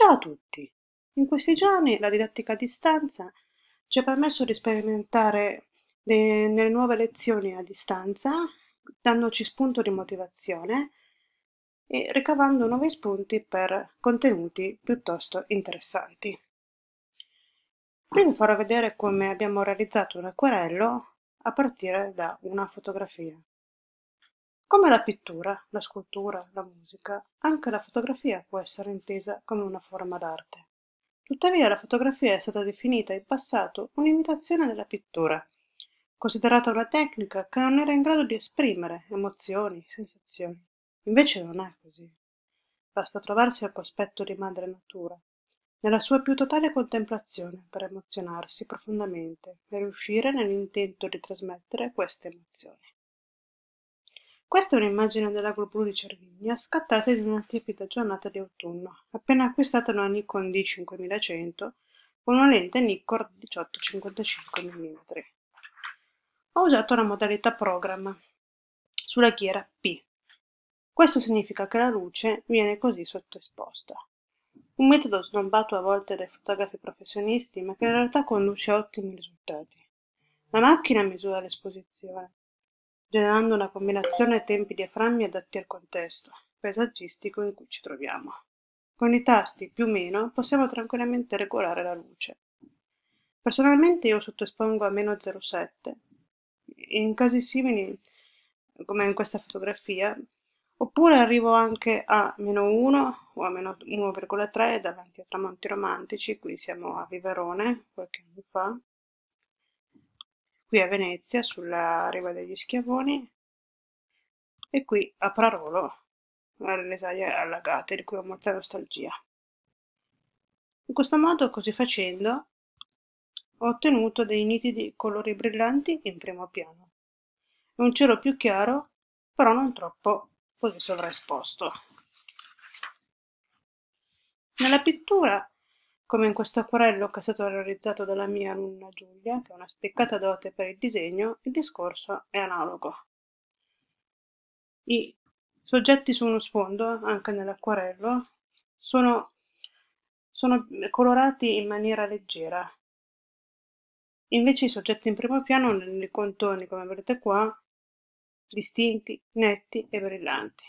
Ciao a tutti! In questi giorni la didattica a distanza ci ha permesso di sperimentare nelle nuove lezioni a distanza, dandoci spunto di motivazione e ricavando nuovi spunti per contenuti piuttosto interessanti. Qui vi farò vedere come abbiamo realizzato un acquerello a partire da una fotografia come la pittura la scultura la musica anche la fotografia può essere intesa come una forma d'arte tuttavia la fotografia è stata definita in passato un'imitazione della pittura considerata una tecnica che non era in grado di esprimere emozioni sensazioni invece non è così basta trovarsi al cospetto di madre natura nella sua più totale contemplazione per emozionarsi profondamente e riuscire nell'intento di trasmettere queste emozioni questa è un'immagine della GoPro di Cervigna, scattata in una tipica giornata di autunno, appena acquistata da una Nikon D5100 con una lente Nikkor 18-55 mm. Ho usato la modalità Program sulla ghiera P. Questo significa che la luce viene così sottoesposta. Un metodo snobbato a volte dai fotografi professionisti, ma che in realtà conduce a ottimi risultati. La macchina misura l'esposizione, generando una combinazione ai tempi diaframmi adatti al contesto paesaggistico in cui ci troviamo. Con i tasti più o meno possiamo tranquillamente regolare la luce. Personalmente io sottoespongo a meno 0,7. In casi simili, come in questa fotografia, oppure arrivo anche a meno 1 o a meno 1,3 davanti a tramonti romantici, qui siamo a Viverone, qualche anno fa, qui a Venezia sulla riva degli Schiavoni e qui a Prarolo alle saie allagate di cui ho molta nostalgia. In questo modo, così facendo, ho ottenuto dei nitidi colori brillanti in primo piano e un cielo più chiaro, però non troppo così sovraesposto. Nella pittura come in questo acquarello che è stato realizzato dalla mia alunna Giulia, che ha una spiccata dote per il disegno, il discorso è analogo. I soggetti su uno sfondo, anche nell'acquarello, sono, sono colorati in maniera leggera. Invece i soggetti in primo piano, nei contorni, come vedete qua, distinti, netti e brillanti.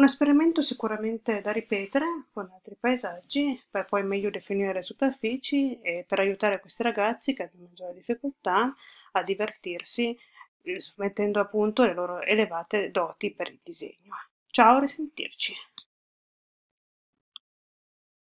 Un esperimento sicuramente da ripetere con altri paesaggi per poi meglio definire le superfici e per aiutare questi ragazzi che hanno maggiore difficoltà a divertirsi eh, mettendo a punto le loro elevate doti per il disegno. Ciao, risentirci!